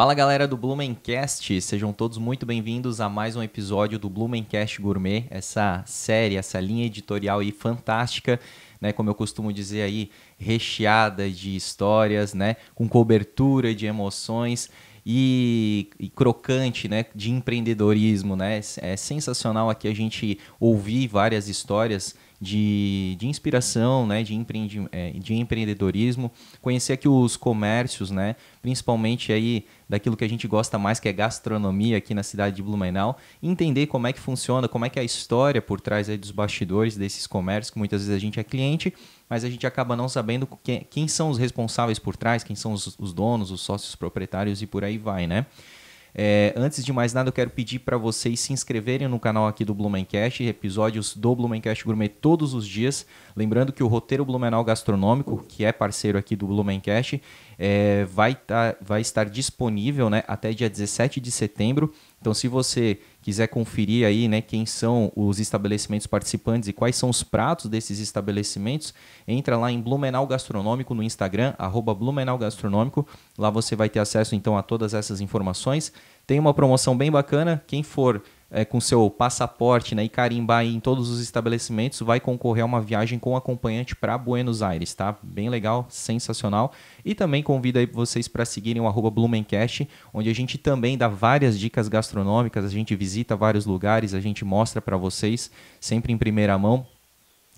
Fala galera do Blumencast, sejam todos muito bem-vindos a mais um episódio do Blumencast Gourmet, essa série, essa linha editorial aí fantástica, né, como eu costumo dizer aí, recheada de histórias, né, com cobertura de emoções e, e crocante, né, de empreendedorismo, né? É, é sensacional aqui a gente ouvir várias histórias de, de inspiração, né, de, empreendi, é, de empreendedorismo, conhecer aqui os comércios, né, principalmente aí daquilo que a gente gosta mais, que é gastronomia aqui na cidade de Blumenau, entender como é que funciona, como é que é a história por trás aí dos bastidores desses comércios, que muitas vezes a gente é cliente, mas a gente acaba não sabendo quem, quem são os responsáveis por trás, quem são os, os donos, os sócios proprietários e por aí vai, né? É, antes de mais nada, eu quero pedir para vocês se inscreverem no canal aqui do Blumencast, episódios do Blumencast Gourmet todos os dias. Lembrando que o roteiro Blumenau Gastronômico, que é parceiro aqui do Blumencast, é, vai, tá, vai estar disponível né, até dia 17 de setembro. Então, se você quiser conferir aí, né, quem são os estabelecimentos participantes e quais são os pratos desses estabelecimentos, entra lá em Blumenau Gastronômico no Instagram, arroba Blumenau Gastronômico. Lá você vai ter acesso então a todas essas informações. Tem uma promoção bem bacana, quem for é, com seu passaporte né, e carimbar em todos os estabelecimentos, vai concorrer a uma viagem com acompanhante para Buenos Aires, tá? Bem legal, sensacional. E também convido aí vocês para seguirem o Blumencast, onde a gente também dá várias dicas gastronômicas, a gente visita vários lugares, a gente mostra para vocês, sempre em primeira mão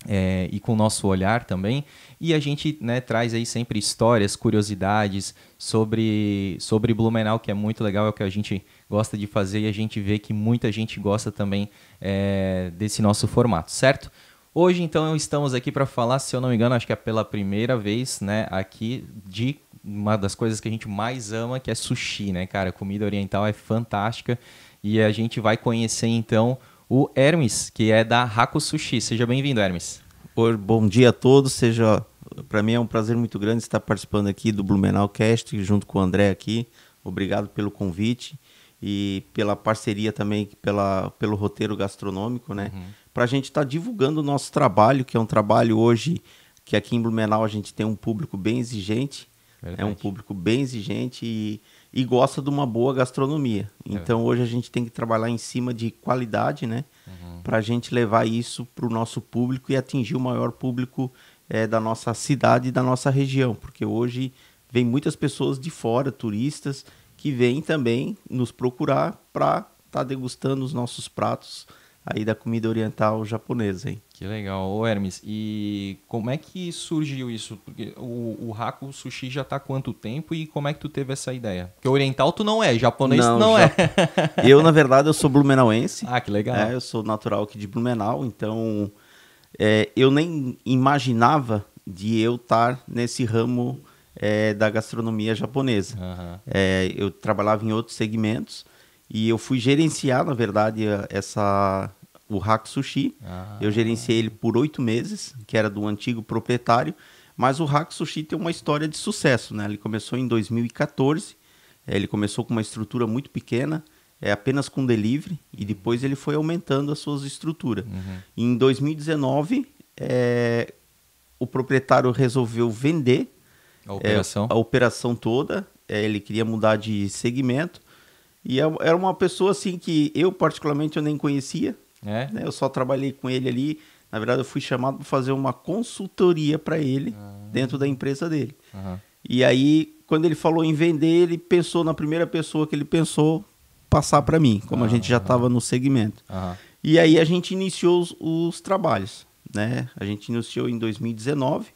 é, e com o nosso olhar também. E a gente né, traz aí sempre histórias, curiosidades sobre, sobre Blumenau, que é muito legal, é o que a gente gosta de fazer e a gente vê que muita gente gosta também é, desse nosso formato, certo? Hoje, então, estamos aqui para falar, se eu não me engano, acho que é pela primeira vez, né, aqui de uma das coisas que a gente mais ama, que é sushi, né, cara? Comida oriental é fantástica e a gente vai conhecer, então, o Hermes, que é da Haku Sushi. Seja bem-vindo, Hermes. Bom dia a todos, seja para mim é um prazer muito grande estar participando aqui do Blumenau Cast junto com o André aqui. Obrigado pelo convite e pela parceria também pela, pelo roteiro gastronômico, né? Uhum. Para a gente estar tá divulgando o nosso trabalho, que é um trabalho hoje que aqui em Blumenau a gente tem um público bem exigente, Verdade. é um público bem exigente e e gosta de uma boa gastronomia. É. Então é. hoje a gente tem que trabalhar em cima de qualidade, né? Uhum. Para a gente levar isso para o nosso público e atingir o maior público é, da nossa cidade e da nossa região, porque hoje vem muitas pessoas de fora, turistas, que vêm também nos procurar para estar tá degustando os nossos pratos aí da comida oriental japonesa, hein? Que legal, Ô, Hermes. E como é que surgiu isso? Porque o, o Sushi já tá há quanto tempo e como é que tu teve essa ideia? Porque oriental tu não é, japonês não, tu não já... é. eu, na verdade, eu sou blumenauense. Ah, que legal. É, eu sou natural aqui de Blumenau, então é, eu nem imaginava de eu estar nesse ramo é, da gastronomia japonesa. Uhum. eu trabalhava em outros segmentos, e eu fui gerenciar, na verdade, eh, essa o Hack Sushi. Ah. Eu gerenciei ele por oito meses, que era do antigo proprietário. Mas o Hack Sushi tem uma história de sucesso, né? Ele começou em 2014. Eh, ele começou com uma estrutura muito pequena, é apenas com delivery, e depois ele foi aumentando as suas estruturas. Uhum. Em 2019, é, eh, o proprietário resolveu vender a operação, é, a operação toda. É, ele queria mudar de segmento e é, era uma pessoa assim que eu particularmente eu nem conhecia. É? Né? Eu só trabalhei com ele ali. Na verdade, eu fui chamado para fazer uma consultoria para ele uhum. dentro da empresa dele. Uhum. E aí, quando ele falou em vender, ele pensou na primeira pessoa que ele pensou passar para mim, como uhum. a gente já estava ah. no segmento. E aí a gente iniciou os, os trabalhos, né? A gente iniciou em 2019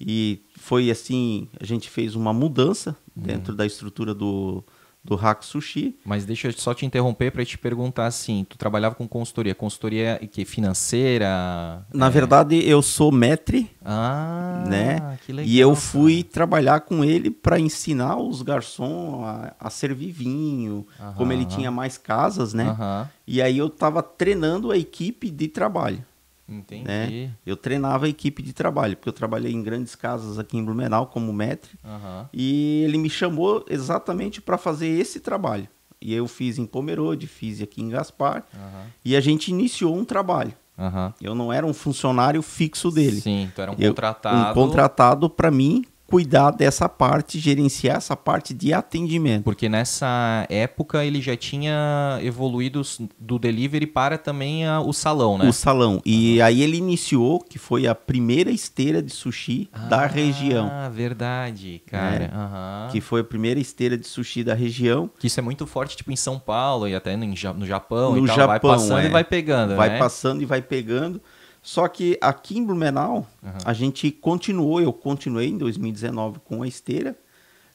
e foi assim, a gente fez uma mudança uhum. dentro da estrutura do, do Hack Sushi. Mas deixa eu só te interromper para te perguntar assim, tu trabalhava com consultoria, consultoria é que financeira? Na é... verdade, eu sou metre, ah, né? Que legal, e eu fui trabalhar com ele para ensinar os garçons a, a servir vinho, aham, como ele aham. tinha mais casas, né? Aham. E aí eu estava treinando a equipe de trabalho. Entendi. Né? Eu treinava a equipe de trabalho, porque eu trabalhei em grandes casas aqui em Blumenau como mestre. Uhum. E ele me chamou exatamente para fazer esse trabalho. E eu fiz em Pomerode, fiz aqui em Gaspar. Uhum. E a gente iniciou um trabalho. Uhum. Eu não era um funcionário fixo dele. Sim, tu era um eu, contratado. Um contratado para mim cuidar dessa parte, gerenciar essa parte de atendimento. Porque nessa época ele já tinha evoluído do delivery para também a, o salão, né? O salão. E aí ele iniciou, que foi a primeira esteira de sushi ah, da região. Ah, verdade, é. cara. Uhum. Que foi a primeira esteira de sushi da região. Que isso é muito forte, tipo, em São Paulo e até no, no Japão. No e tal. Japão, vai passando é. e vai pegando, Vai né? passando e vai pegando. Só que aqui em Blumenau, uhum. a gente continuou, eu continuei em 2019 com a esteira.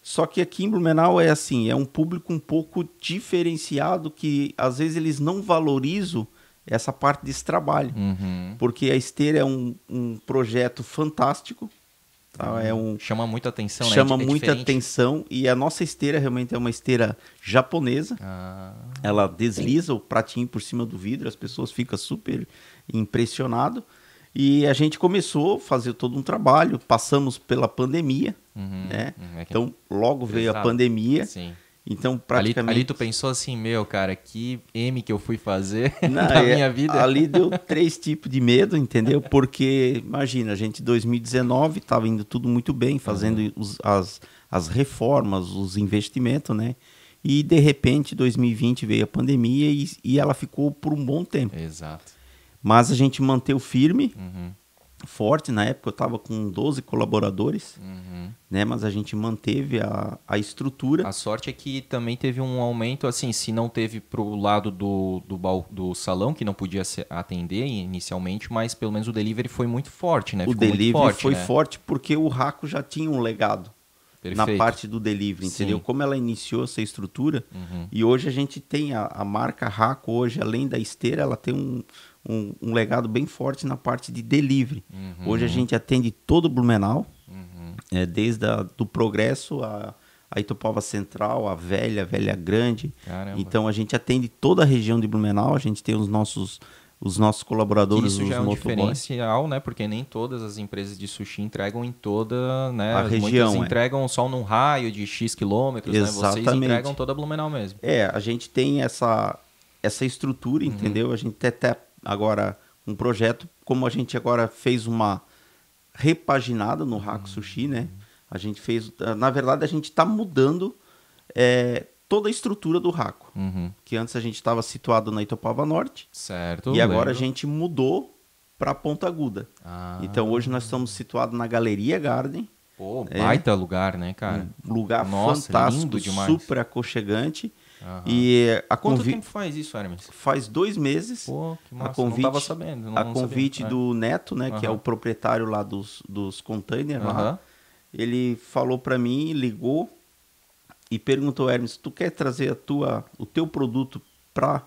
Só que aqui em Blumenau é assim, é um público um pouco diferenciado que às vezes eles não valorizam essa parte desse trabalho. Uhum. Porque a esteira é um, um projeto fantástico. Tá? Uhum. É um, chama muita atenção, Chama né? é, é muita atenção. E a nossa esteira realmente é uma esteira japonesa. Ah. Ela desliza Sim. o pratinho por cima do vidro, as pessoas ficam super impressionado. E a gente começou a fazer todo um trabalho, passamos pela pandemia, uhum, né? Uhum, é Então, logo veio a pandemia. Sim. Então, praticamente... Ali, ali, tu pensou assim, meu, cara, que M que eu fui fazer na é, minha vida? Ali deu três tipos de medo, entendeu? Porque, imagina, a gente 2019 estava indo tudo muito bem, uhum. fazendo uhum. os, as, as reformas, os investimentos, né? E, de repente, 2020 veio a pandemia e, e ela ficou por um bom tempo. Exato. Mas a gente manteve firme, uhum. forte. Na época eu estava com 12 colaboradores, uhum. né? Mas a gente manteve a, a estrutura. A sorte é que também teve um aumento, assim, se não teve para o lado do, do, do, salão, que não podia atender inicialmente, mas pelo menos o delivery foi muito forte, né? O Ficou delivery forte, foi né? forte porque o Raco já tinha um legado. Perfeito. na parte do delivery, Sim. entendeu? Como ela iniciou essa estrutura uhum. e hoje a gente tem a, a marca Raco hoje, além da esteira, ela tem um, um, um, legado bem forte na parte de delivery. Uhum. Hoje a gente atende todo o Blumenau, uhum. é, desde a, do Progresso a, a Itopava Central, a Velha, a Velha Grande. Caramba. Então a gente atende toda a região de Blumenau, a gente tem os nossos os nossos colaboradores isso os já é um diferencial né porque nem todas as empresas de sushi entregam em toda né a região muitas é. entregam é. só num raio de x quilômetros Exatamente. né vocês entregam toda a Blumenau mesmo é a gente tem essa essa estrutura uhum. entendeu a gente até tá agora um projeto como a gente agora fez uma repaginada no Hack uhum. Sushi né a gente fez na verdade a gente está mudando é, toda a estrutura do Raco. Uhum. Que antes a gente estava situado na Itopava Norte. Certo. E agora lembro. a gente mudou para Ponta Aguda. Ah. Então hoje nós estamos situados na Galeria Garden. Pô, é. baita é, lugar, né, cara? Um lugar Nossa, fantástico, super aconchegante. Uhum. E a convi... Quanto tempo faz isso, Hermes? Faz dois meses. Pô, que massa. A convite, não tava sabendo. Não, a convite sabia. É. do Neto, né, uhum. que é o proprietário lá dos, dos containers lá. Ele falou para mim, ligou e perguntou Hermes, tu quer trazer a tua, o teu produto para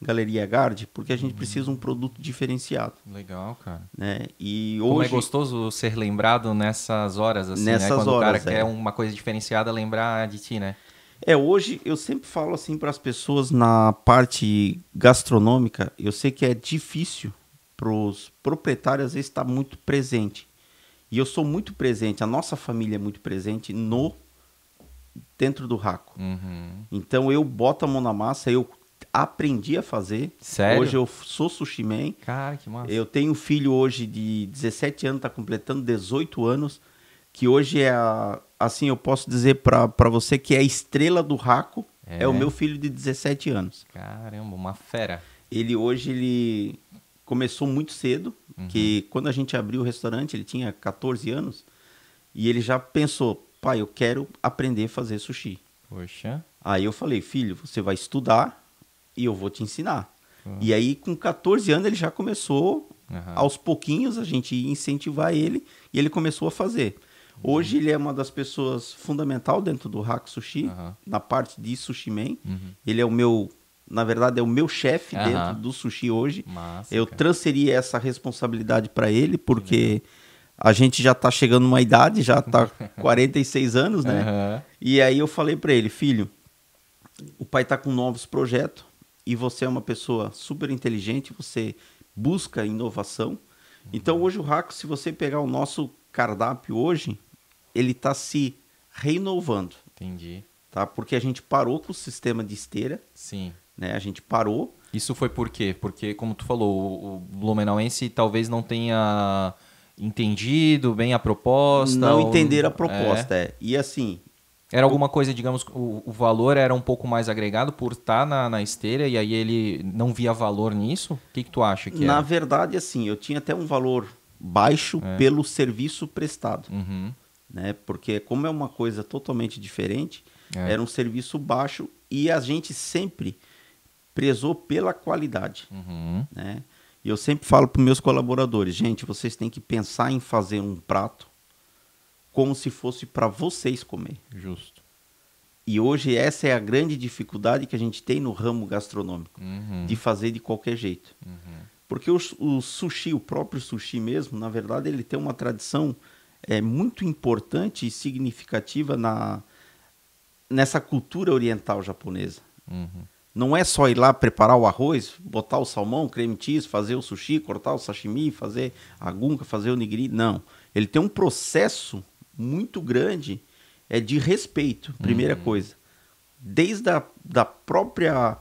Galeria Gard? Porque a gente precisa uhum. precisa um produto diferenciado. Legal, cara. Né? E Como é gostoso ser lembrado nessas horas, assim, né? nessas né? Quando horas, o cara é. quer uma coisa diferenciada, lembrar de ti, né? É, hoje eu sempre falo assim para as pessoas na parte gastronômica, eu sei que é difícil para os proprietários às vezes estar tá muito presente. E eu sou muito presente, a nossa família é muito presente no dentro do raco. Uhum. Então eu boto a mão na massa, eu aprendi a fazer. Sério? Hoje eu sou sushi man. Cara, que massa. Eu tenho um filho hoje de 17 anos, está completando 18 anos, que hoje é a, assim eu posso dizer para você que é a estrela do raco. É. é. o meu filho de 17 anos. Caramba, uma fera. Ele hoje ele começou muito cedo, uhum. que quando a gente abriu o restaurante, ele tinha 14 anos, e ele já pensou, pai, eu quero aprender a fazer sushi. Poxa. Aí eu falei, filho, você vai estudar e eu vou te ensinar. Uhum. E aí, com 14 anos, ele já começou, uhum. aos pouquinhos, a gente incentivar ele e ele começou a fazer. Uhum. Hoje ele é uma das pessoas fundamental dentro do Hack Sushi, na parte de Sushi Man. Uhum. Ele é o meu, na verdade, é o meu chefe dentro do sushi hoje. Massa, eu cara. transferi essa responsabilidade para ele, porque a gente já tá chegando numa idade, já tá 46 anos, né? Uhum. E aí eu falei para ele, filho, o pai tá com novos projetos e você é uma pessoa super inteligente, você busca inovação. Então, uhum. Então hoje o Raco, se você pegar o nosso cardápio hoje, ele tá se renovando. Entendi. Tá? Porque a gente parou com o sistema de esteira. Sim. Né? A gente parou. Isso foi por quê? Porque, como tu falou, o Blumenauense talvez não tenha entendido bem a proposta. Não ou... entender a é. proposta, é. é. E assim. Era alguma coisa, digamos, o, o, valor era um pouco mais agregado por estar tá na, na esteira e aí ele não via valor nisso? O que, que tu acha que Na era? verdade, assim, eu tinha até um valor baixo é. pelo serviço prestado. Uhum. Né? Porque como é uma coisa totalmente diferente, é. era um serviço baixo e a gente sempre prezou pela qualidade. Uhum. Né? E eu sempre falo para meus colaboradores, gente, vocês têm que pensar em fazer um prato como se fosse para vocês comer. Justo. E hoje essa é a grande dificuldade que a gente tem no ramo gastronômico, uhum. de fazer de qualquer jeito. Uhum. Porque o, o, sushi, o próprio sushi mesmo, na verdade, ele tem uma tradição é, muito importante e significativa na, nessa cultura oriental japonesa. Uhum. Não é só ir lá preparar o arroz, botar o salmão, creme cheese, fazer o sushi, cortar o sashimi, fazer a gunca, fazer o nigiri. Não. Ele tem um processo muito grande é de respeito, primeira uhum. coisa. Desde a da própria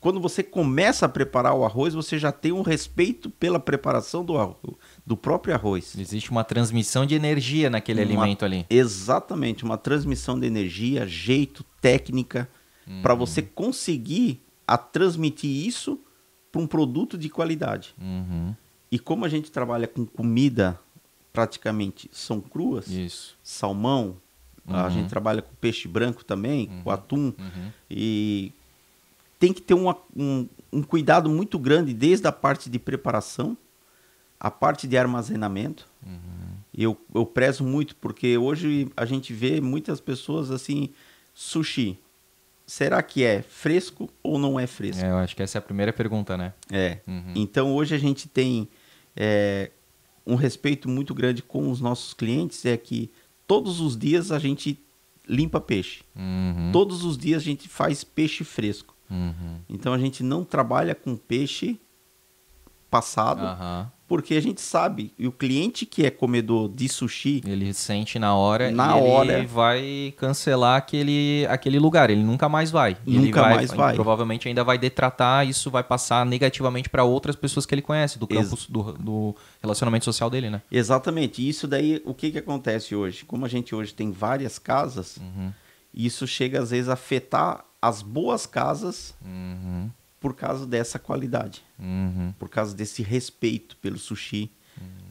quando você começa a preparar o arroz, você já tem um respeito pela preparação do, arroz, do próprio arroz. Existe uma transmissão de energia naquele uma, alimento ali. Exatamente, uma transmissão de energia, jeito, técnica. Uhum. Para você conseguir a transmitir isso para um produto de qualidade. Uhum. E como a gente trabalha com comida praticamente são cruas, isso. salmão, uhum. a gente trabalha com peixe branco também, com uhum. atum, uhum. e tem que ter uma, um, um cuidado muito grande desde a parte de preparação, a parte de armazenamento. Uhum. Eu, eu prezo muito, porque hoje a gente vê muitas pessoas assim, sushi será que é fresco ou não é fresco? É, eu acho que essa é a primeira pergunta, né? É. Uhum. Então hoje a gente tem é, um respeito muito grande com os nossos clientes, é que todos os dias a gente limpa peixe. Uhum. Todos os dias a gente faz peixe fresco. Uhum. Então a gente não trabalha com peixe passado. Uhum. Porque a gente sabe, e o cliente que é comedor de sushi. Ele sente na hora na e hora. ele vai cancelar aquele, aquele lugar. Ele nunca mais vai. Nunca vai, mais vai. Provavelmente ainda vai detratar, isso vai passar negativamente para outras pessoas que ele conhece, do campo do, do, relacionamento social dele, né? Exatamente. isso daí, o que, que acontece hoje? Como a gente hoje tem várias casas, uhum. isso chega às vezes a afetar as boas casas. Uhum por causa dessa qualidade, uhum. por causa desse respeito pelo sushi,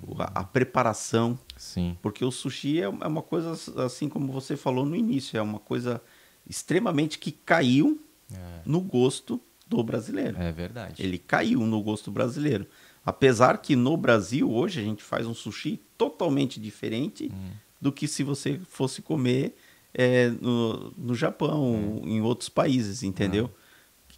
uhum. a, a, preparação. Sim. Porque o sushi é, é uma coisa, assim como você falou no início, é uma coisa extremamente que caiu é. no gosto do brasileiro. É verdade. Ele caiu no gosto brasileiro. Apesar que no Brasil, hoje, a gente faz um sushi totalmente diferente uhum. do que se você fosse comer é, no, no Japão, hum. em outros países, entendeu? Ah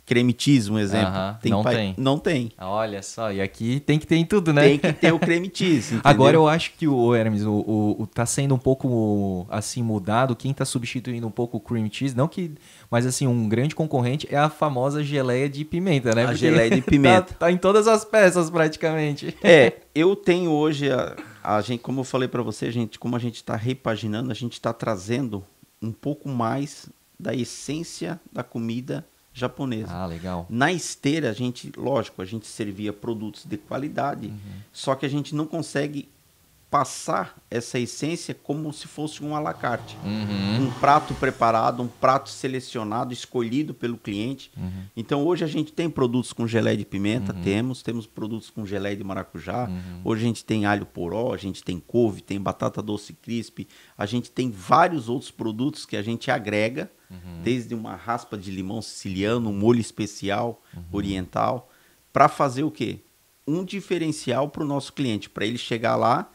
creme cheese, um exemplo. Uh -huh. tem não tem. Não tem. Olha só, e aqui tem que ter em tudo, né? Tem que ter o creme cheese. Agora eu acho que o Hermes, o, o, o, tá sendo um pouco assim mudado. Quem tá substituindo um pouco o cream cheese, não que. Mas assim, um grande concorrente é a famosa geleia de pimenta, né? A Porque geleia de tá pimenta. tá, tá, em todas as peças praticamente. É, eu tenho hoje a, a gente, como eu falei para você, gente, como a gente está repaginando, a gente está trazendo um pouco mais da essência da comida japonesa. Ah, legal. Na esteira, a gente, lógico, a gente servia produtos de qualidade, uhum. só que a gente não consegue passar essa essência como se fosse um alacarte. Uhum. Um prato preparado, um prato selecionado, escolhido pelo cliente. Uhum. Então hoje a gente tem produtos com gelé de pimenta, uhum. temos, temos produtos com gelé de maracujá. Uhum. Hoje a gente tem alho poró, a gente tem couve, tem batata doce crisp, a gente tem vários outros produtos que a gente agrega, uhum. desde uma raspa de limão siciliano, um molho especial uhum. oriental, para fazer o quê? Um diferencial para o nosso cliente, para ele chegar lá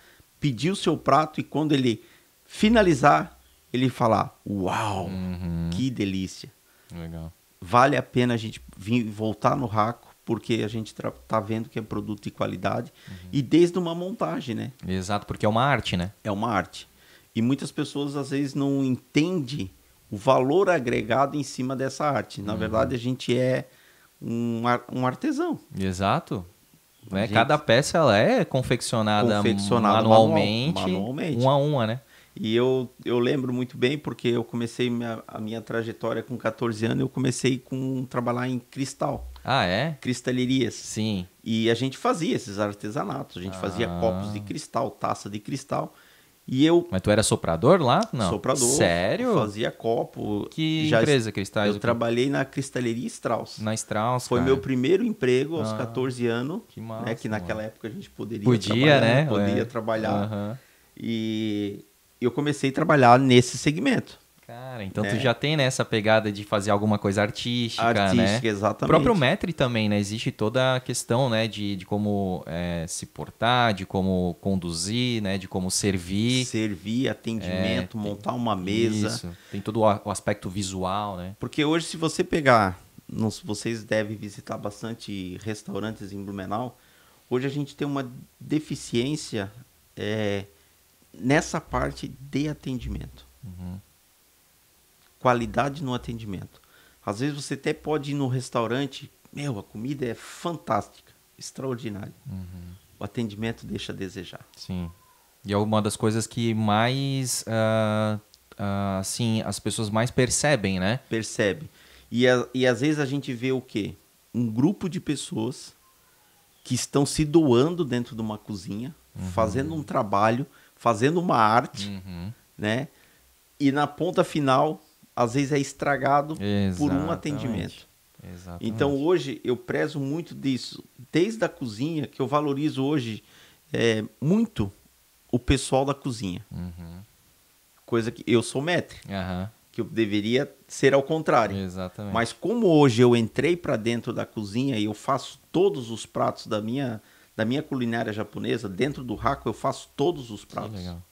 pedir o seu prato e quando ele finalizar, ele falar: Uau, uhum. que delícia! Legal. Vale a pena a gente vir voltar no raco, porque a gente tá vendo que é produto de qualidade uhum. e desde uma montagem, né? Exato, porque é uma arte, né? É uma arte. E muitas pessoas às vezes não entendem o valor agregado em cima dessa arte. Na uhum. verdade, a gente é um, um artesão. Exato. Né? Gente... Cada peça ela é confeccionada, manualmente, manual, manualmente, uma a uma, né? E eu, eu lembro muito bem porque eu comecei minha, a minha trajetória com 14 anos, eu comecei com trabalhar em cristal. Ah, é? Cristalherias. Sim. E a gente fazia esses artesanatos, a gente ah. fazia copos de cristal, taça de cristal. E eu. Mas tu era soprador lá? Não. Soprador. Sério? Fazia copo. Que já empresa cristais? Eu trabalhei na cristaleria Strauss. Na Strauss. Foi cara. meu primeiro emprego aos ah, 14 anos. Que né, massa. Né, que naquela mano. época a gente poderia. Podia, né? É. Podia é. trabalhar. Uhum. E eu comecei a trabalhar nesse segmento. Cara, então é. tu já tem né, essa pegada de fazer alguma coisa artística, né? artística né? exatamente. O próprio Metri também, né? Existe toda a questão, né? De, de como é, se portar, de como conduzir, né? De como servir. Servir, atendimento, é, montar uma mesa. Isso, tem todo o, aspecto visual, né? Porque hoje, se você pegar... Nos, vocês devem visitar bastante restaurantes em Blumenau. Hoje a gente tem uma deficiência é, nessa parte de atendimento. Uhum qualidade no atendimento. Às vezes você até pode ir no restaurante, meu, a comida é fantástica, extraordinária. Uhum. O atendimento deixa a desejar. Sim. E é uma das coisas que mais, uh, uh, assim, as pessoas mais percebem, né? Percebem. E, e às vezes a gente vê o quê? Um grupo de pessoas que estão se doando dentro de uma cozinha, uhum. fazendo um trabalho, fazendo uma arte, uhum. né? E na ponta final às vezes é estragado Exatamente. por um atendimento. Exatamente. Então hoje eu prezo muito disso, desde a cozinha, que eu valorizo hoje é, muito o pessoal da cozinha. Uhum. Coisa que eu sou mestre, uhum. que eu deveria ser ao contrário. Exatamente. Mas como hoje eu entrei para dentro da cozinha e eu faço todos os pratos da minha, da minha culinária japonesa, dentro do raco eu faço todos os pratos. Que legal.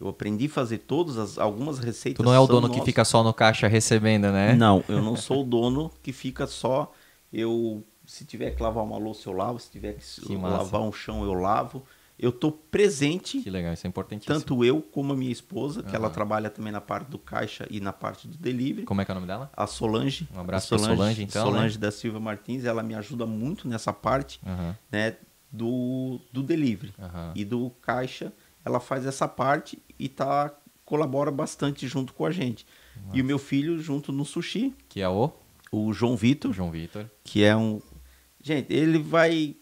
Eu aprendi a fazer todas as algumas receitas. Tu não é o dono nossas. que fica só no caixa recebendo, né? Não, eu não sou o dono que fica só. Eu se tiver que lavar uma louça eu lavo, se tiver que, que lavar um chão eu lavo. Eu estou presente. Que legal, isso é importantíssimo. Tanto eu como a minha esposa, que uhum. ela trabalha também na parte do caixa e na parte do delivery. Como é que é o nome dela? A Solange. Um abraço para Solange, Solange, então. Né? Solange né? da Silva Martins, ela me ajuda muito nessa parte, uhum. né, do, do delivery uhum. e do caixa ela faz essa parte e tá colabora bastante junto com a gente. Nossa. E o meu filho junto no sushi, que é o o João Vitor, João Vitor, que é um Gente, ele vai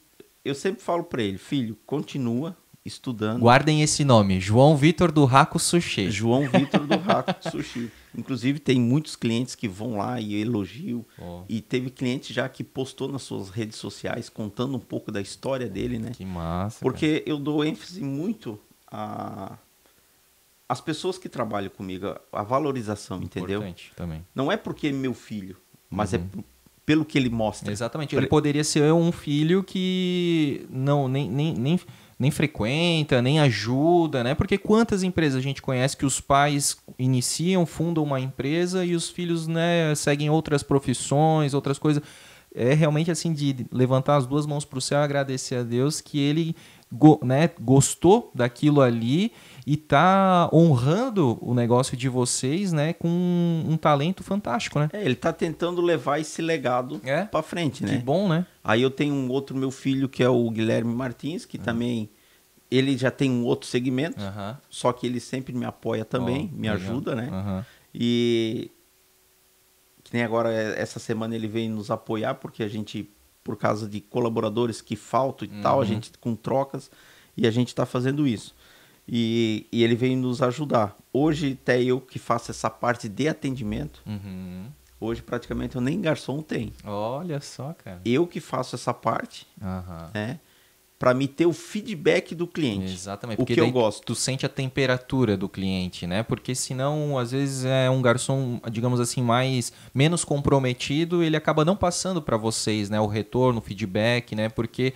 eu sempre falo para ele, filho, continua estudando. Guardem esse nome, João Vitor do Raco Sushi. João Vitor do Raco Sushi. Inclusive tem muitos clientes que vão lá e elogiam. Oh. E teve cliente já que postou nas suas redes sociais contando um pouco da história dele, né? Que massa. Porque cara. eu dou ênfase muito a, as pessoas que trabalham comigo, a valorização, entendeu? Importante também. Não é porque é meu filho, mas é uhum. é pelo que ele mostra. Exatamente. Ele poderia ser um filho que não nem, nem, nem, nem frequenta, nem ajuda, né? Porque quantas empresas a gente conhece que os pais iniciam, fundam uma empresa e os filhos né, seguem outras profissões, outras coisas. É realmente assim de levantar as duas mãos para o céu e agradecer a Deus que ele go, né, gostou daquilo ali e tá honrando o negócio de vocês, né, com um, um talento fantástico, né? É, ele tá tentando levar esse legado é? para frente, né? Que bom, né? Aí eu tenho um outro meu filho que é o Guilherme Martins, que também ele já tem um outro segmento, só que ele sempre me apoia também, oh, me ajuda, já. né? E que nem agora é, essa semana ele veio nos apoiar porque a gente por causa de colaboradores que faltam e uhum. tal, a uhum. gente com trocas, e a gente está fazendo isso. E, e, ele veio nos ajudar. Hoje, até eu que faço essa parte de atendimento, uhum. hoje praticamente eu nem garçom tem Olha só, cara. Eu que faço essa parte, uhum. né? para me ter o feedback do cliente. Exatamente. O que eu gosto. Tu sente a temperatura do cliente, né? Porque senão, às vezes é um garçom, digamos assim, mais menos comprometido, ele acaba não passando para vocês, né, o retorno, o feedback, né? Porque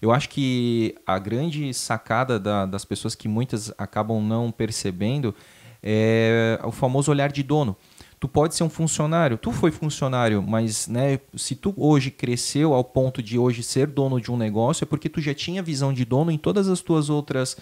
eu acho que a grande sacada da, das pessoas que muitas acabam não percebendo é o famoso olhar de dono. Tu pode ser um funcionário, tu foi funcionário, mas né, se tu hoje cresceu ao ponto de hoje ser dono de um negócio, é porque tu já tinha visão de dono em todas as tuas outras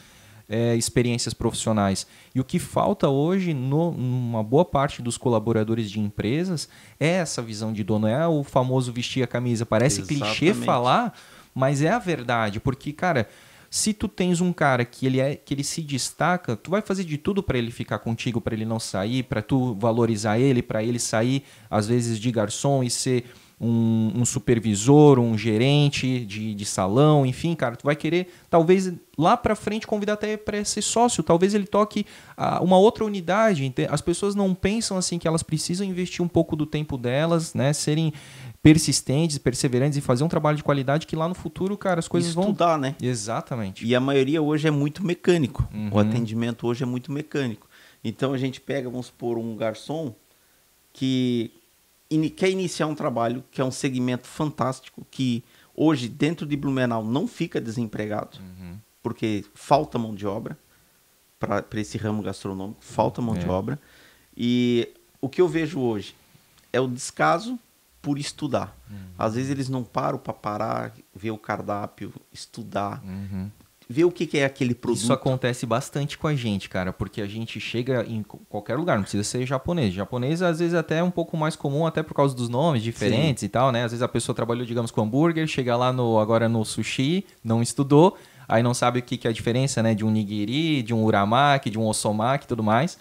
é, experiências profissionais. E o que falta hoje, no, numa boa parte dos colaboradores de empresas, é essa visão de dono, é o famoso vestir a camisa. Parece Exatamente. clichê falar, mas é a verdade, porque, cara se tu tens um cara que ele é que ele se destaca, tu vai fazer de tudo para ele ficar contigo, para ele não sair, para tu valorizar ele, para ele sair às vezes de garçom e ser um, um, supervisor, um gerente de, de salão, enfim, cara, tu vai querer talvez lá para frente convidar até para ser sócio, talvez ele toque uh, uma outra unidade. As pessoas não pensam assim que elas precisam investir um pouco do tempo delas, né, serem persistentes, perseverantes e fazer um trabalho de qualidade que lá no futuro, cara, as coisas Estudar, vão. né? Exatamente. E a maioria hoje é muito mecânico. Uhum. O atendimento hoje é muito mecânico. Então a gente pega, vamos supor, um garçom que in... quer iniciar um trabalho que é um segmento fantástico, que hoje dentro de Blumenau não fica desempregado, uhum. porque falta mão de obra para esse ramo gastronômico, falta mão é. de obra. E o que eu vejo hoje é o descaso por estudar. Uhum. Às vezes eles não param para parar, ver o cardápio, estudar, uhum. ver o que, que, é aquele produto. Isso acontece bastante com a gente, cara, porque a gente chega em qualquer lugar, não precisa ser japonês. Japonês às vezes até é um pouco mais comum, até por causa dos nomes diferentes Sim. e tal, né? Às vezes a pessoa trabalhou, digamos, com hambúrguer, chega lá no agora no sushi, não estudou, aí não sabe o que, que é a diferença, né? De um nigiri, de um uramaki, de um osomaki e tudo mais.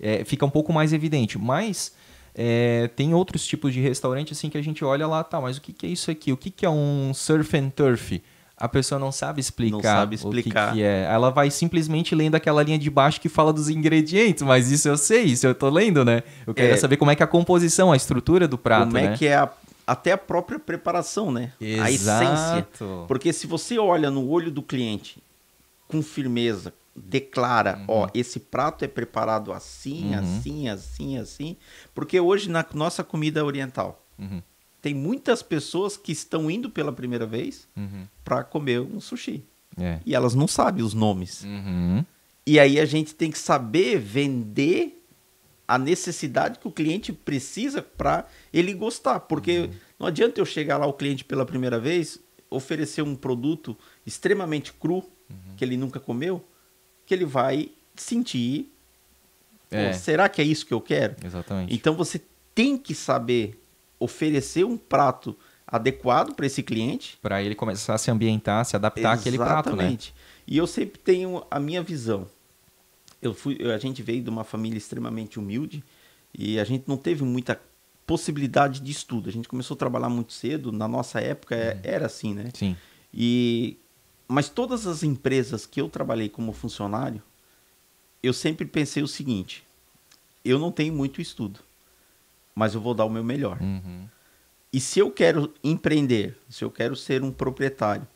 É, fica um pouco mais evidente, mas é, tem outros tipos de restaurante assim que a gente olha lá, tá, mas o que, que é isso aqui? O que, que é um surf and turf? A pessoa não sabe explicar, não sabe explicar. o que, que, é. Ela vai simplesmente lendo aquela linha de baixo que fala dos ingredientes, mas isso eu sei, isso eu tô lendo, né? Eu quero é, saber como é que é a composição, a estrutura do prato, Como é né? é que é a, até a própria preparação, né? Exato. A essência. Porque se você olha no olho do cliente com firmeza, declara, uhum. ó, esse prato é preparado assim, uhum. assim, assim, assim, porque hoje na nossa comida oriental uhum. tem muitas pessoas que estão indo pela primeira vez uhum. para comer um sushi é. e elas não sabem os nomes. Uhum. E aí a gente tem que saber vender a necessidade que o cliente precisa para ele gostar, porque uhum. não adianta eu chegar lá o cliente pela primeira vez oferecer um produto extremamente cru que ele nunca comeu que ele vai sentir. É. será que é isso que eu quero? Exatamente. Então você tem que saber oferecer um prato adequado para esse cliente. Para ele começar a se ambientar, se adaptar Exatamente. àquele prato, né? E eu sempre tenho a minha visão. Eu fui, a gente veio de uma família extremamente humilde e a gente não teve muita possibilidade de estudo. A gente começou a trabalhar muito cedo. Na nossa época é. Uhum. era assim, né? Sim. E mas todas as empresas que eu trabalhei como funcionário, eu sempre pensei o seguinte: eu não tenho muito estudo, mas eu vou dar o meu melhor. Uhum. E se eu quero empreender, se eu quero ser um proprietário,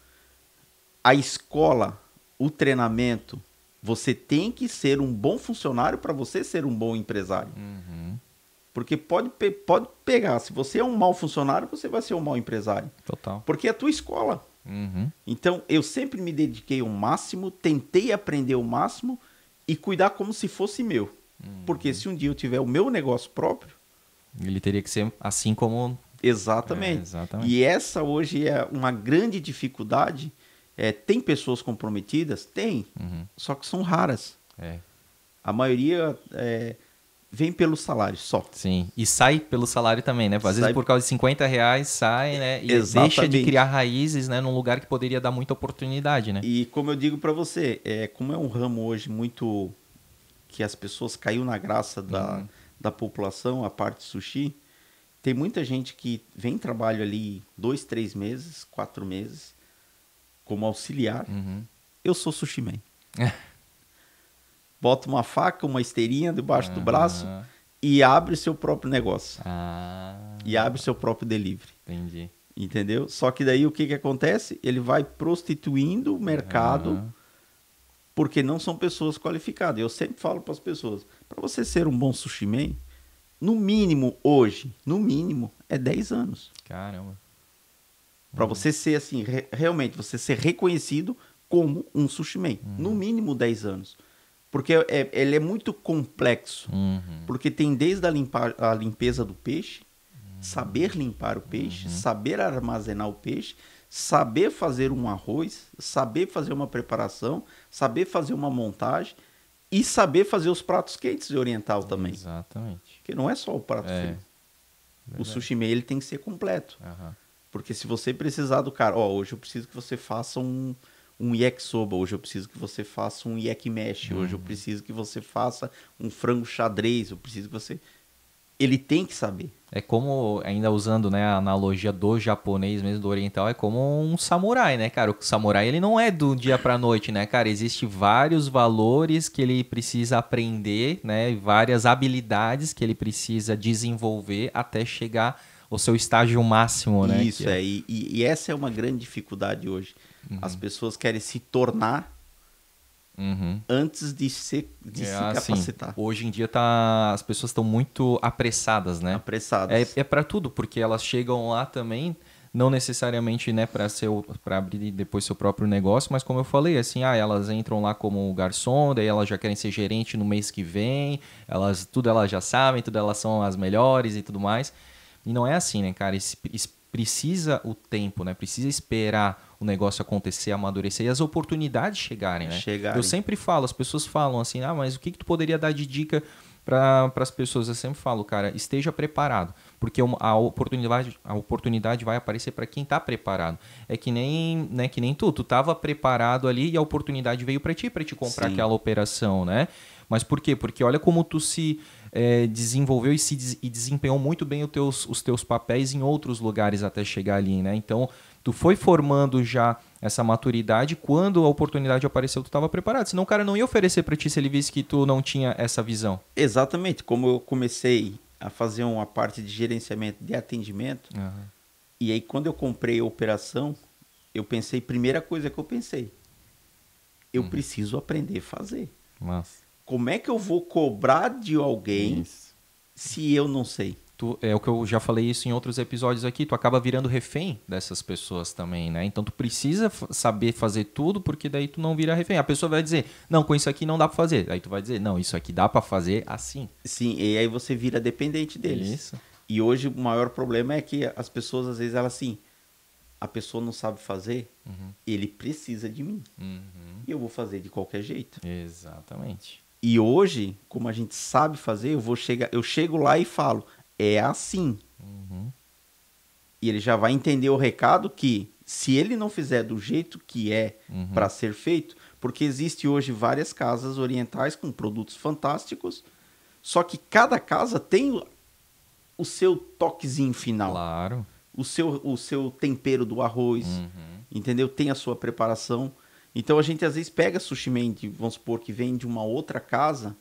a escola, o treinamento, você tem que ser um bom funcionário para você ser um bom empresário. Uhum. Porque pode, pode pegar, se você é um mau funcionário, você vai ser um mau empresário. Total. Porque é a tua escola. Uhum. Então, eu sempre me dediquei ao máximo, tentei aprender o máximo e cuidar como se fosse meu. Uhum. Porque se um dia eu tiver o meu negócio próprio. Ele teria que ser assim como. Exatamente. É, exatamente. E essa hoje é uma grande dificuldade. É, tem pessoas comprometidas? Tem. Uhum. Só que são raras. É. A maioria é, vem pelo salário só. Sim. E sai pelo salário também, né? Às sai... vezes por causa de 50 reais sai, né? E Exatamente. deixa de criar raízes, né? Num lugar que poderia dar muita oportunidade, né? E como eu digo para você, é, como é um ramo hoje muito que as pessoas caiu na graça da, uhum. da população, a parte sushi, tem muita gente que vem trabalho ali dois, três meses, quatro meses, como auxiliar. Uhum. Eu sou sushi man. bota uma faca, uma esteirinha debaixo do braço e abre seu próprio negócio. Ah. E abre seu próprio delivery. Entendi. Entendeu? Só que daí o que, que acontece? Ele vai prostituindo o mercado porque não são pessoas qualificadas. Eu sempre falo para as pessoas: para você ser um bom sushi man, no mínimo hoje, no mínimo, é 10 anos. Caramba. Para uhum. você ser assim, re realmente, você ser reconhecido como um sushi man. No uhum. mínimo 10 anos. Porque é, ele é muito complexo. Uhum. Porque tem desde a, limpa a limpeza do peixe, uhum. saber limpar o peixe, uhum. saber armazenar o peixe, saber fazer um arroz, saber fazer uma preparação, saber fazer uma montagem e saber fazer os pratos quentes de oriental também. Exatamente. Porque não é só o prato é. frio. O sushi meio ele tem que ser completo. Porque se você precisar do cara, ó, hoje eu preciso que você faça um, um yakisoba, hoje eu preciso que você faça um yakimeshi, hoje eu uhum. preciso que você faça um frango xadrez, eu preciso que você... Ele tem que saber. É como, ainda usando né, a analogia do japonês mesmo, do oriental, é como um samurai, né, cara? O samurai, ele não é do dia pra noite, né, cara? Existem vários valores que ele precisa aprender, né? Várias habilidades que ele precisa desenvolver até chegar o seu estágio máximo, né? Isso, que... é. é. E, e, essa é uma grande dificuldade hoje. Uhum. As pessoas querem se tornar uhum. antes de se, de é, se assim, capacitar. hoje em dia tá, as pessoas estão muito apressadas, né? Apressadas. É, é para tudo, porque elas chegam lá também não necessariamente né para ser para abrir depois seu próprio negócio mas como eu falei assim ah elas entram lá como garçom daí elas já querem ser gerente no mês que vem elas tudo elas já sabem tudo elas são as melhores e tudo mais e não é assim né cara Isso precisa o tempo né precisa esperar o negócio acontecer, amadurecer e as oportunidades chegarem, né? Chegarem. Eu sempre falo, as pessoas falam assim, ah, mas o que, que tu poderia dar de dica para as pessoas? Eu sempre falo, cara, esteja preparado, porque a oportunidade, a oportunidade vai aparecer para quem está preparado. É que nem, né, que nem tu, tu estava preparado ali e a oportunidade veio para ti, para te comprar Sim. aquela operação, né? Mas por quê? Porque olha como tu se é, desenvolveu e se e desempenhou muito bem os teus, os teus papéis em outros lugares até chegar ali, né? Então, Tu foi formando já essa maturidade, quando a oportunidade apareceu, tu estava preparado. Senão o cara não ia oferecer para ti se ele visse que tu não tinha essa visão. Exatamente. Como eu comecei a fazer uma parte de gerenciamento de atendimento, uhum. e aí quando eu comprei a operação, eu pensei, primeira coisa que eu pensei, eu uhum. preciso aprender a fazer. Mas... Como é que eu vou cobrar de alguém Isso. se eu não sei? tu, é o que eu já falei isso em outros episódios aqui, tu acaba virando refém dessas pessoas também, né? Então tu precisa saber fazer tudo, porque daí tu não vira refém. A pessoa vai dizer, não, com isso aqui não dá para fazer. Aí tu vai dizer, não, isso aqui dá para fazer assim. Sim, e aí você vira dependente deles. Isso. E hoje o maior problema é que as pessoas, às vezes, elas assim, a pessoa não sabe fazer, uhum. ele precisa de mim. Uhum. E eu vou fazer de qualquer jeito. Exatamente. E hoje, como a gente sabe fazer, eu vou chegar, eu chego lá e falo: é assim. Uhum. E ele já vai entender o recado que se ele não fizer do jeito que é uhum. para ser feito, porque existe hoje várias casas orientais com produtos fantásticos, só que cada casa tem o seu toquezinho final. Claro. O seu, o seu tempero do arroz, uhum. entendeu? Tem a sua preparação. Então a gente às vezes pega sushi man, vamos supor, que vem de uma outra casa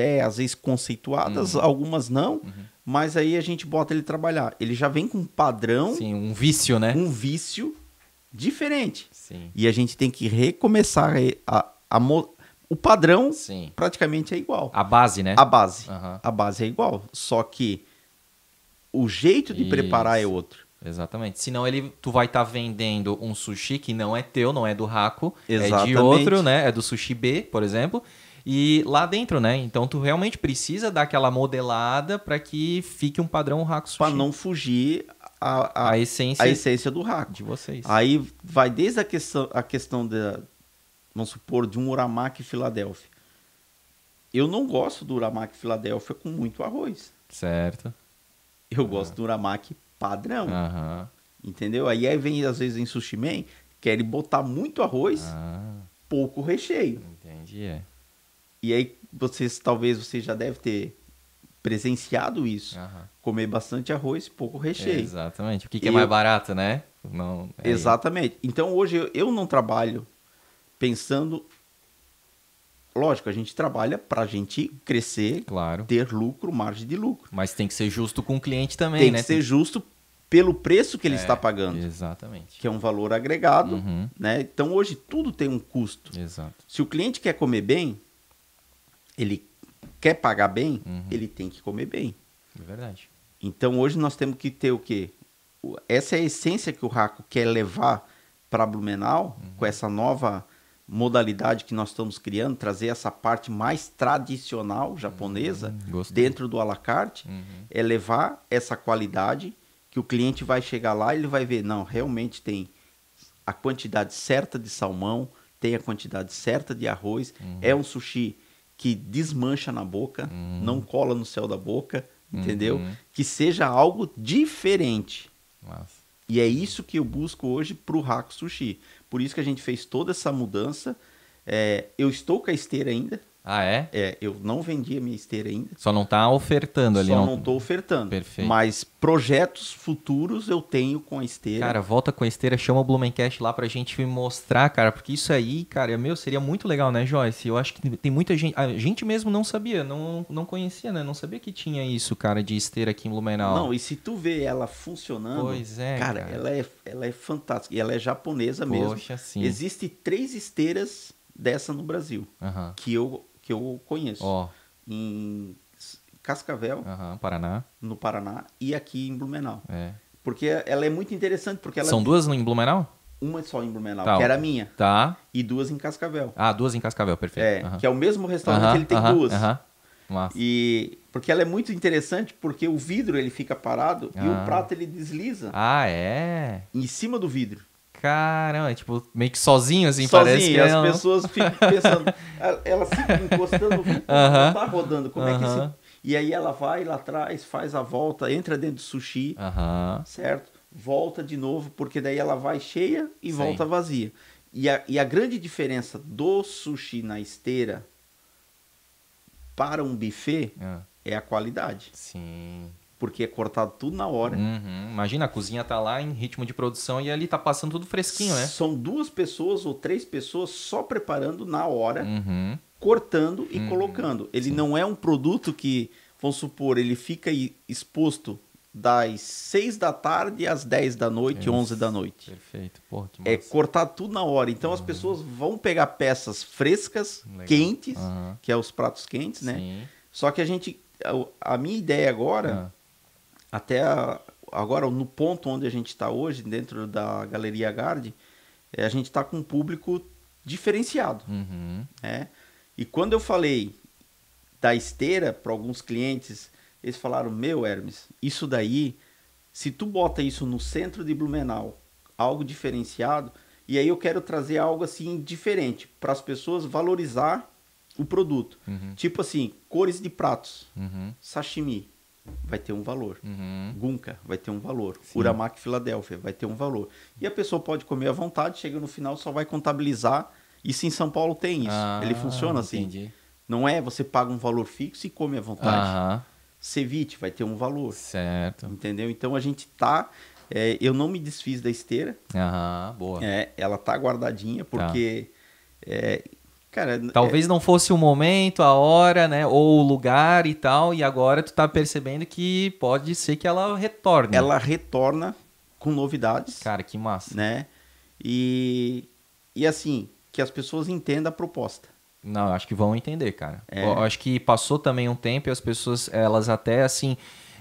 até às vezes conceituadas, uhum. algumas não, uhum. mas aí a gente bota ele trabalhar. Ele já vem com um padrão. Sim, um vício, né? Um vício diferente. Sim. E a gente tem que recomeçar a, a, a o padrão Sim. praticamente é igual. A base, né? A base. Uhum. A base é igual. Só que o jeito de Isso. preparar é outro. Exatamente. Senão ele, tu vai estar tá vendendo um sushi que não é teu, não é do Raco, é de outro, né? É do sushi B, por exemplo. E lá dentro, né? Então tu realmente precisa dar aquela modelada para que fique um padrão Raku Para não fugir a, a, a, essência, a essência do Raku. De vocês. Aí vai desde a questão, a questão da, vamos supor, de um uramaki Filadélfia. Eu não gosto do uramaki Filadélfia com muito arroz. Certo. Eu gosto do uramaki padrão. Aham. Entendeu? Aí, aí vem, às vezes, em sushi man, querem botar muito arroz, ah. pouco recheio. Entendi, é. E aí vocês talvez você já deve ter presenciado isso. Uhum. Comer bastante arroz, e pouco recheio. Exatamente. O que, que é mais barato, né? Não, é Exatamente. Aí. Então hoje eu, não trabalho pensando. Lógico, a gente trabalha para a gente crescer, claro. ter lucro, margem de lucro. Mas tem que ser justo com o cliente também, tem né? Que tem que ser justo pelo preço que ele é, está pagando. Exatamente. Que é um valor agregado, uhum. né? Então hoje tudo tem um custo. Exato. Se o cliente quer comer bem, ele quer pagar bem, uhum. ele tem que comer bem. É verdade. Então hoje nós temos que ter o quê? Essa é a essência que o Raco quer levar para Blumenau, uhum. com essa nova modalidade que nós estamos criando, trazer essa parte mais tradicional japonesa uhum. dentro do alacarte, uhum. é levar essa qualidade que o cliente vai chegar lá e ele vai ver, não, realmente tem a quantidade certa de salmão, tem a quantidade certa de arroz, uhum. é um sushi que desmancha na boca, hum. não cola no céu da boca, entendeu? Uhum. Que seja algo diferente. Nossa. E é isso que eu busco hoje para o Haku Sushi. Por isso que a gente fez toda essa mudança. É, eu estou com a esteira ainda, ah, é? É, eu não vendi a minha esteira ainda. Só não está ofertando ali. Só não, estou ofertando. Perfeito. Mas projetos futuros eu tenho com a esteira. Cara, volta com a esteira, chama o Blumencast lá para a gente mostrar, cara. Porque isso aí, cara, meu, seria muito legal, né, Joyce? Eu acho que tem muita gente... A gente mesmo não sabia, não, não conhecia, né? Não sabia que tinha isso, cara, de esteira aqui em Blumenau. Não, e se tu vê ela funcionando... Pois é, cara. cara. Ela, é, ela é fantástica. E ela é japonesa Poxa, mesmo. Poxa, sim. Existem três esteiras dessa no Brasil. Uhum. Que eu que eu conheço. Oh. Em Cascavel, uhum, Paraná. no Paraná, e aqui em Blumenau. É. Porque ela é muito interessante. porque São duas em Blumenau? Uma só em Blumenau, tá. que era minha. Tá. E duas em Cascavel. Ah, duas em Cascavel, perfeito. É, uhum. que é o mesmo restaurante, uhum, ele tem duas. E porque ela é muito interessante porque o vidro ele fica parado e o ah. prato ele desliza. Ah, é. Em cima do vidro caramba, tipo, meio que sozinho, assim, sozinho, parece. Sozinho, as não... É pessoas ficam pensando, ela se encostando, uh -huh. tá rodando, como uh -huh. é que E aí ela vai lá atrás, faz a volta, entra dentro do sushi, uh -huh. certo? Volta de novo, porque daí ela vai cheia e Sim. volta vazia. E a, e a grande diferença do sushi na esteira para um buffet ah. é a qualidade. Sim porque é cortado tudo na hora. Uhum. Imagina, a cozinha tá lá em ritmo de produção e ali tá passando tudo fresquinho, né? São duas pessoas ou três pessoas só preparando na hora, uhum. cortando e uhum. colocando. Ele Sim. não é um produto que, vamos supor, ele fica exposto das seis da tarde às dez da noite, Isso. da noite. Perfeito. Porra, que é massa. É cortar tudo na hora. Então uhum. as pessoas vão pegar peças frescas, Legal. quentes, uhum. que é os pratos quentes, né? Sim. Só que a gente. A, a minha ideia agora ah até a, agora, no ponto onde a gente está hoje, dentro da Galeria Garde, é, a gente está com um público diferenciado. Uhum. Né? E quando eu falei da esteira para alguns clientes, eles falaram: Meu Hermes, isso daí, se tu bota isso no centro de Blumenau, algo diferenciado, e aí eu quero trazer algo assim diferente para as pessoas valorizar o produto. Uhum. Tipo assim, cores de pratos, uhum. sashimi vai ter um valor. Uhum. Gunca vai ter um valor. Sim. Filadélfia vai ter um valor. E a pessoa pode comer à vontade, chega no final, só vai contabilizar. Isso em São Paulo tem isso. Ah, Ele funciona assim. Entendi. Não é você paga um valor fixo e come à vontade. Uhum. Cevite vai ter um valor. Certo. Entendeu? Então a gente tá. É, eu não me desfiz da esteira. Aham, boa. É, ela tá guardadinha tá. porque tá. é, Cara, Talvez é... não fosse o momento, a hora, né? Ou o lugar e tal. E agora tu tá percebendo que pode ser que ela retorne. Ela retorna com novidades. Cara, que massa. Né? E, e assim, que as pessoas entendam a proposta. Não, acho que vão entender, cara. É. Eu acho que passou também um tempo e as pessoas, elas até assim.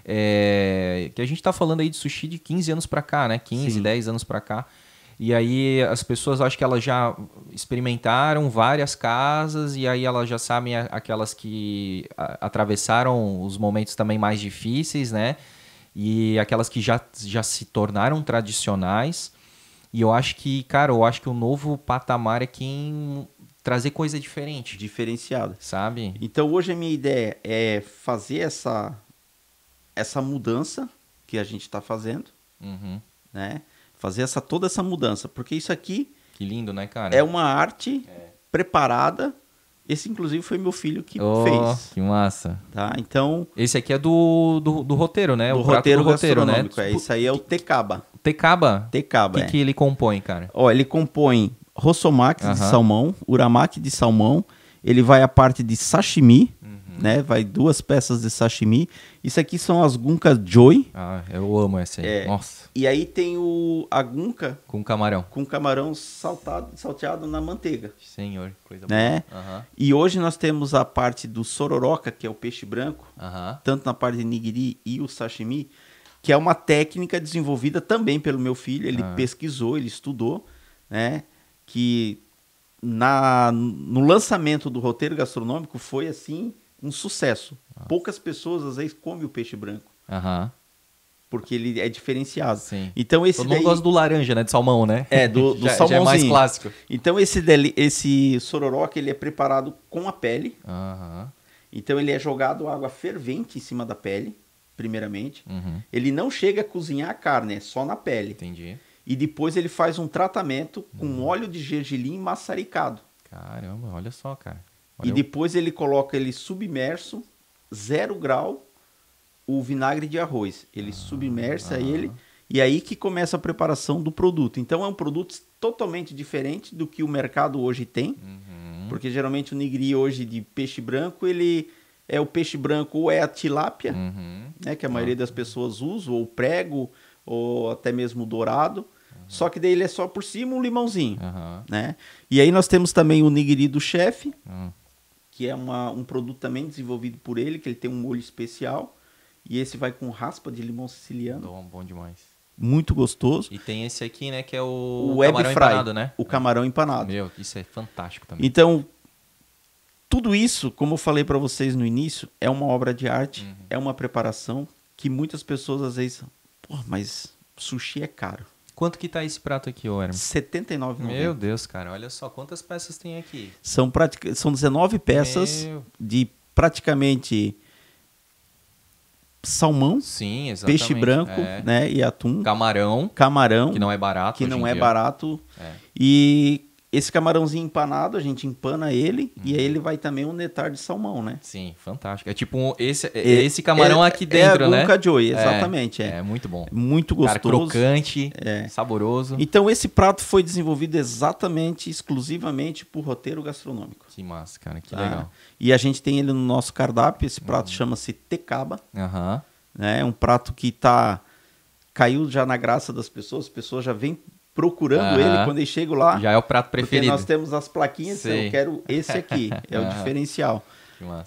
É... Que a gente tá falando aí de sushi de 15 anos pra cá, né? 15, Sim. 10 anos pra cá. E aí as pessoas acho que elas já experimentaram várias casas e aí elas já sabem aquelas que atravessaram os momentos também mais difíceis, né? E aquelas que já, já se tornaram tradicionais. E eu acho que, cara, eu acho que o novo patamar é quem trazer coisa diferente. Diferenciada. Sabe? Então hoje a minha ideia é fazer essa, essa mudança que a gente está fazendo, uhum. né? Fazer essa, toda essa mudança. Porque isso aqui. Que lindo, né, cara? É uma arte é. preparada. Esse, inclusive, foi meu filho que oh, fez. Que massa. Tá? Então. Esse aqui é do, do, do roteiro, né? Do o roteiro, do roteiro né? É, isso tipo, aí é o Tecaba. Tecaba? Tecaba. O que, é. que ele compõe, cara? Ó, ele compõe rossomaki uh -huh. de salmão, Uramaki de salmão. Ele vai a parte de sashimi, né? Vai duas peças de sashimi. Isso aqui são as gunkas joy. Ah, eu amo essa aí. É, Nossa. E aí tem o a gunka com camarão. Com camarão saltado, salteado na manteiga. Senhor, coisa né? boa. Uhum. E hoje nós temos a parte do sororoca, que é o peixe branco, uhum. tanto na parte de nigiri e o sashimi, que é uma técnica desenvolvida também pelo meu filho, ele uhum. pesquisou, ele estudou, né? Que na, no lançamento do roteiro gastronômico foi assim um sucesso. Nossa. Ah. Poucas pessoas às vezes comem o peixe branco. Aham. Porque ele é diferenciado. Sim. Então esse Todo daí... mundo gosta do laranja, né? De salmão, né? É, do, do já, salmãozinho. Já é mais clássico. Então esse, deli... esse sororoca, ele é preparado com a pele. Aham. Então ele é jogado água fervente em cima da pele, primeiramente. Uhum. Ele não chega a cozinhar a carne, é só na pele. Entendi. E depois ele faz um tratamento com uhum. óleo de gergelim maçaricado. Caramba, olha só, cara. E depois ele coloca ele submerso, zero grau, o vinagre de arroz. Ele ah, submersa ah. ele e aí que começa a preparação do produto. Então é um produto totalmente diferente do que o mercado hoje tem, uhum. porque geralmente o nigiri hoje de peixe branco, ele é o peixe branco ou é a tilápia, uhum. né, que a ah. maioria das pessoas usa, ou prego, ou até mesmo dourado. Uhum. Só que daí ele é só por cima um limãozinho, né? E aí nós temos também o nigiri do chefe, uhum que é uma, um produto também desenvolvido por ele, que ele tem um molho especial. E esse vai com raspa de limão siciliano. Bom, bom demais. Muito gostoso. E tem esse aqui, né, que é o, o camarão fry, empanado, né? O camarão empanado. Meu, isso é fantástico também. Então, tudo isso, como eu falei para vocês no início, é uma obra de arte, uhum. é uma preparação que muitas pessoas às vezes, pô, mas sushi é caro. Quanto que tá esse prato aqui, Orem? 79 Meu Deus, cara, olha só quantas peças tem aqui. São, pratica... São 19 peças Meu... de praticamente salmão, Sim, peixe branco, é. né, e atum, camarão, camarão, que não é barato, que não é dia. barato, é. e esse camarãozinho empanado, a gente empana ele hum. e aí uhum. ele vai também um netar de salmão, né? Sim, fantástico. É tipo um, esse, é, é esse camarão é, aqui dentro, é a né? Joy, é, exatamente. É, é. muito bom. muito gostoso. Cara, crocante, é. saboroso. Então esse prato foi desenvolvido exatamente, exclusivamente por roteiro gastronômico. Que massa, cara, que tá? legal. E a gente tem ele no nosso cardápio. Esse prato uhum. chama-se tecaba. Uhum. É né? um prato que tá caiu já na graça das pessoas. As pessoas já vêm procurando uhum. ele, quando eu chego lá. Já é o prato preferido. Porque nós temos as plaquinhas, Sim. eu quero esse aqui, é o diferencial.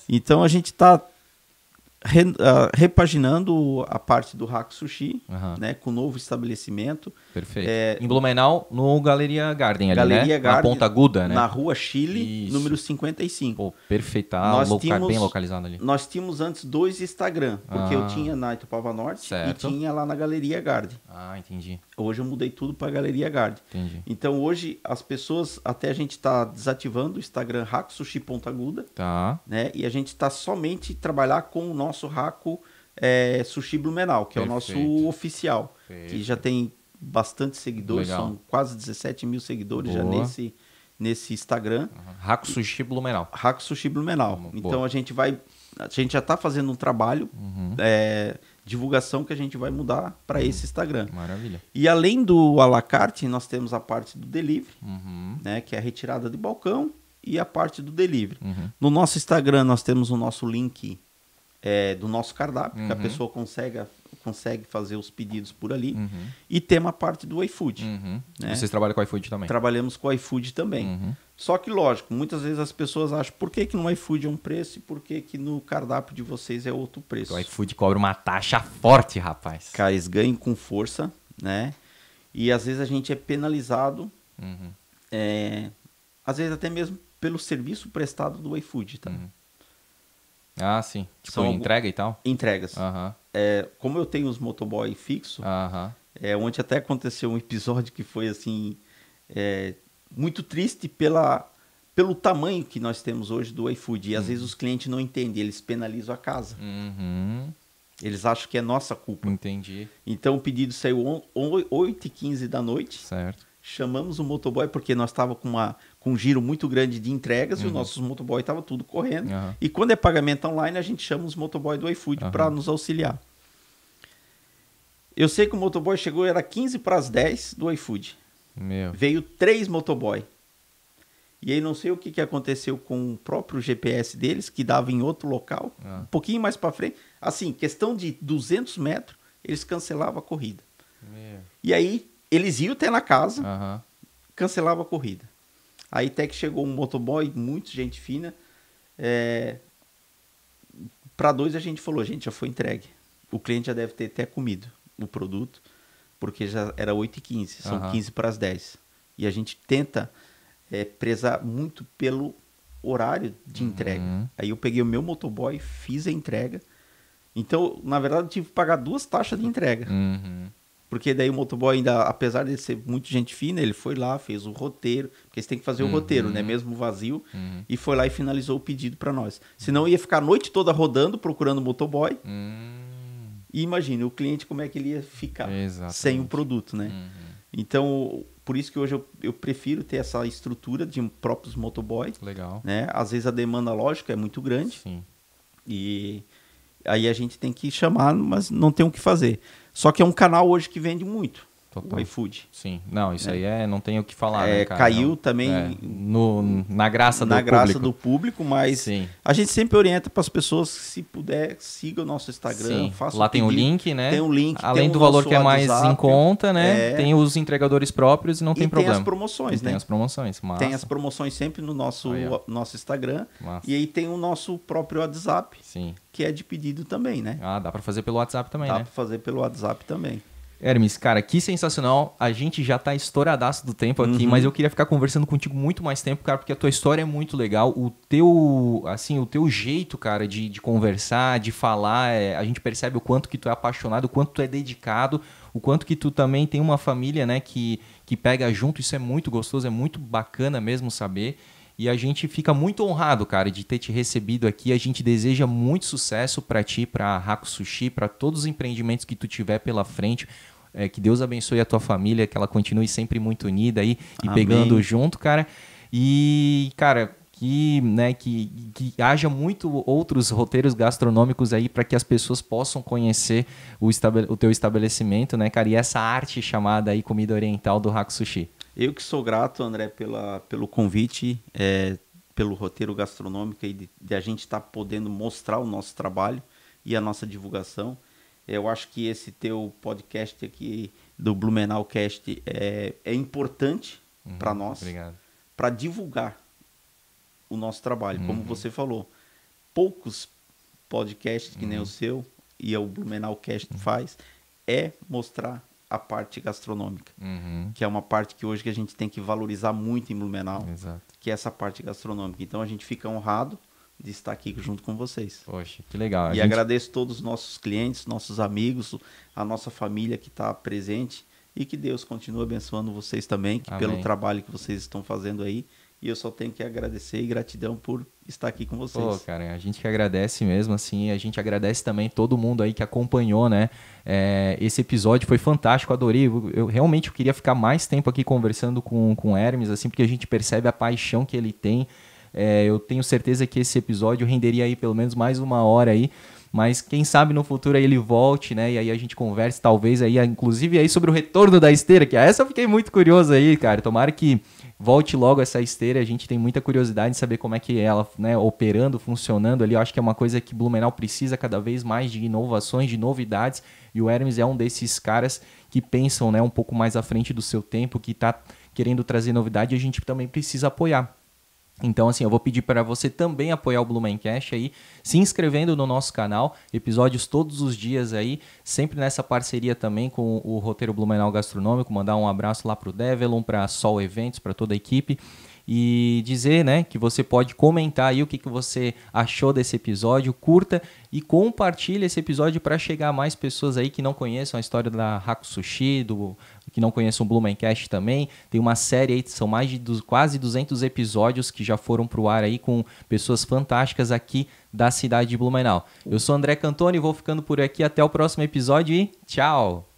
Então a gente está re, uh, repaginando a parte do Hack Sushi, uhum. né, com novo estabelecimento. Perfeito. É, em Blumenau, no Galeria Garden ali, Galeria né? Garden, na Ponta Aguda, né? Na Rua Chile, Isso. número 55. Pô, perfeita, ah, nós local, tínhamos, bem localizado ali. Nós tínhamos antes dois Instagram, porque ah. eu tinha na Itupava Norte certo. e tinha lá na Galeria Garden. Ah, entendi. Hoje eu mudei tudo para Galeria Garden. Entendi. Então hoje as pessoas, até a gente está desativando o Instagram Hack Sushi Ponta Aguda, tá. né? E a gente está somente trabalhar com o nosso nosso Raco é, Sushi Blumenau, que Perfeito. é o nosso oficial, Perfeito. que já tem bastante seguidores, Legal. são quase 17 mil seguidores Boa. já nesse, nesse Instagram. Uhum. Raco Sushi Blumenau. Raco Sushi Blumenau. Então, boa. Então a gente vai. A gente já está fazendo um trabalho, uhum. é, divulgação que a gente vai mudar para uhum. esse Instagram. Maravilha. E além do à la carte, nós temos a parte do delivery, uhum. né, que é a retirada de balcão e a parte do delivery. Uhum. No nosso Instagram, nós temos o nosso link é, do nosso cardápio, uhum. que a uhum. pessoa consegue, consegue fazer os pedidos por ali. Uhum. E tem uma parte do iFood. Uhum. Né? Vocês trabalham com o iFood também? Trabalhamos com o iFood também. Uhum. Só que, lógico, muitas vezes as pessoas acham por que, que no iFood é um preço e por que, que no cardápio de vocês é outro preço. O iFood cobra uma taxa forte, rapaz. Cara, eles ganham com força, né? E às vezes a gente é penalizado, uhum. é, às vezes até mesmo pelo serviço prestado do iFood, tá? Ah, sim. Tipo, São entrega e tal? Entregas. Uhum. É, como eu tenho os motoboy fixo, uhum. é, ontem até aconteceu um episódio que foi assim. É, muito triste pela, pelo tamanho que nós temos hoje do iFood. E às uhum. vezes os clientes não entendem, eles penalizam a casa. Uhum. Eles acham que é nossa culpa. Entendi. Então o pedido saiu 8h15 da noite. Certo. Chamamos o motoboy porque nós estávamos com uma com um giro muito grande de entregas uhum. e os uhum. nossos motoboy estavam tudo correndo. Uhum. E quando é pagamento online, a gente chama os motoboy do iFood uhum. para nos auxiliar. Eu sei que o motoboy chegou, era 15 para as 10 do iFood. Meu. Veio três motoboy. E aí não sei o que, que aconteceu com o próprio GPS deles, que dava em outro local, ah. um pouquinho mais para frente. Assim, questão de 200 metros, eles cancelavam a corrida. Meu. E aí, eles iam até na casa, uhum. cancelavam a corrida. Aí até que chegou um motoboy, muito gente fina. É... Eh, para dois a gente falou, gente, já foi entregue. O cliente já deve ter até comido o produto, porque já era 8h15, são uhum. 15 para as 10. E a gente tenta é, prezar muito pelo horário de entrega. Uhum. Aí eu peguei o meu motoboy, fiz a entrega. Então, na verdade, eu tive que pagar duas taxas de entrega. Uhum. Porque daí o motoboy ainda, apesar de ser muito gente fina, ele foi lá, fez o roteiro, porque eles têm que fazer uhum. o roteiro, né? Uhum. Mesmo vazio, uhum. e foi lá e finalizou o pedido para nós. Senão ia ficar a noite toda rodando, procurando o motoboy. Uhum. E imagina, o cliente como é que ele ia ficar Exatamente. sem o produto, né? Uhum. Então, por isso que hoje eu, eu, prefiro ter essa estrutura de próprios motoboy. Legal. Né? Às vezes a demanda lógica é muito grande. Sim. E aí a gente tem que chamar, mas não tem o que fazer. Só que é um canal hoje que vende muito. Total. O iFood. Sim. Não, isso é. aí é, não tem o que falar. É, né, cara? caiu não. É também é. no, na graça na do graça público. do público, mas Sim. a gente sempre orienta para as pessoas se puder siga o nosso Instagram, Sim. faça lá tem o link, né? Tem o link, além do valor que é mais WhatsApp, em conta, né? É... Tem os entregadores próprios e não tem, tem problema. Tem as promoções, e né? Tem as promoções, massa. Tem as promoções sempre no nosso aí, nosso Instagram massa. e aí tem o nosso próprio WhatsApp. Sim. Que é de pedido também, né? Ah, dá para fazer pelo WhatsApp também, dá né? Dá para fazer pelo WhatsApp também. Hermes, cara, que sensacional. A gente já tá estouradaço do tempo aqui, uhum. mas eu queria ficar conversando contigo muito mais tempo, cara, porque a tua história é muito legal. O teu, assim, o teu jeito, cara, de, de conversar, de falar, é, a gente percebe o quanto que tu é apaixonado, o quanto tu é dedicado, o quanto que tu também tem uma família, né, que, que pega junto. Isso é muito gostoso, é muito bacana mesmo saber. E a gente fica muito honrado, cara, de ter te recebido aqui. A gente deseja muito sucesso para ti, para Raco Sushi, para todos os empreendimentos que tu tiver pela frente. É, que Deus abençoe a tua família, que ela continue sempre muito unida aí e Amém. pegando junto, cara. E, cara, que, né, que, que haja muito outros roteiros gastronômicos aí para que as pessoas possam conhecer o, o teu estabelecimento, né, cara? E essa arte chamada aí comida oriental do sushi. Eu que sou grato, André, pela, pelo convite, é, pelo roteiro gastronômico e de, de a gente estar tá podendo mostrar o nosso trabalho e a nossa divulgação. Eu acho que esse teu podcast aqui do Blumenaucast é, é importante uhum, para nós, para divulgar o nosso trabalho. Uhum. Como você falou, poucos podcasts que uhum. nem o seu e é o Blumenaucast uhum. faz é mostrar a parte gastronômica, uhum. que é uma parte que hoje que a gente tem que valorizar muito em Blumenau, Exato. que é essa parte gastronômica. Então a gente fica honrado de estar aqui junto com vocês. Poxa, que legal. E gente... agradeço todos os nossos clientes, nossos amigos, a nossa família que está presente e que Deus continue abençoando vocês também, que pelo trabalho que vocês estão fazendo aí. E eu só tenho que agradecer e gratidão por estar aqui com vocês. Pô, cara, a gente que agradece mesmo, assim, a gente agradece também todo mundo aí que acompanhou, né? É, esse episódio foi fantástico, adorei. Eu, eu realmente eu queria ficar mais tempo aqui conversando com, com o Hermes, assim, porque a gente percebe a paixão que ele tem é, eu tenho certeza que esse episódio renderia aí pelo menos mais uma hora aí. Mas quem sabe no futuro ele volte, né? E aí a gente converse, talvez aí, inclusive aí sobre o retorno da esteira, que essa eu fiquei muito curioso aí, cara. Tomara que volte logo essa esteira. A gente tem muita curiosidade de saber como é que é ela, né, operando, funcionando ali. Eu acho que é uma coisa que Blumenau precisa cada vez mais de inovações, de novidades. E o Hermes é um desses caras que pensam, né, um pouco mais à frente do seu tempo, que está querendo trazer novidade. E a gente também precisa apoiar. Então, assim, eu vou pedir para você também apoiar o Blumencast aí, se inscrevendo no nosso canal, episódios todos os dias aí, sempre nessa parceria também com o roteiro Blumenau Gastronômico, mandar um abraço lá para o Develon, para Sol Eventos, para toda a equipe e dizer, né, que você pode comentar aí o que, que você achou desse episódio, curta e compartilhe esse episódio para chegar a mais pessoas aí que não conheçam a história da Haku Sushi, do que não conheçam o Blumencast também, tem uma série aí, são mais de quase 200 episódios que já foram para o ar aí com pessoas fantásticas aqui da cidade de Blumenau. Eu sou André Cantoni, vou ficando por aqui, até o próximo episódio e tchau!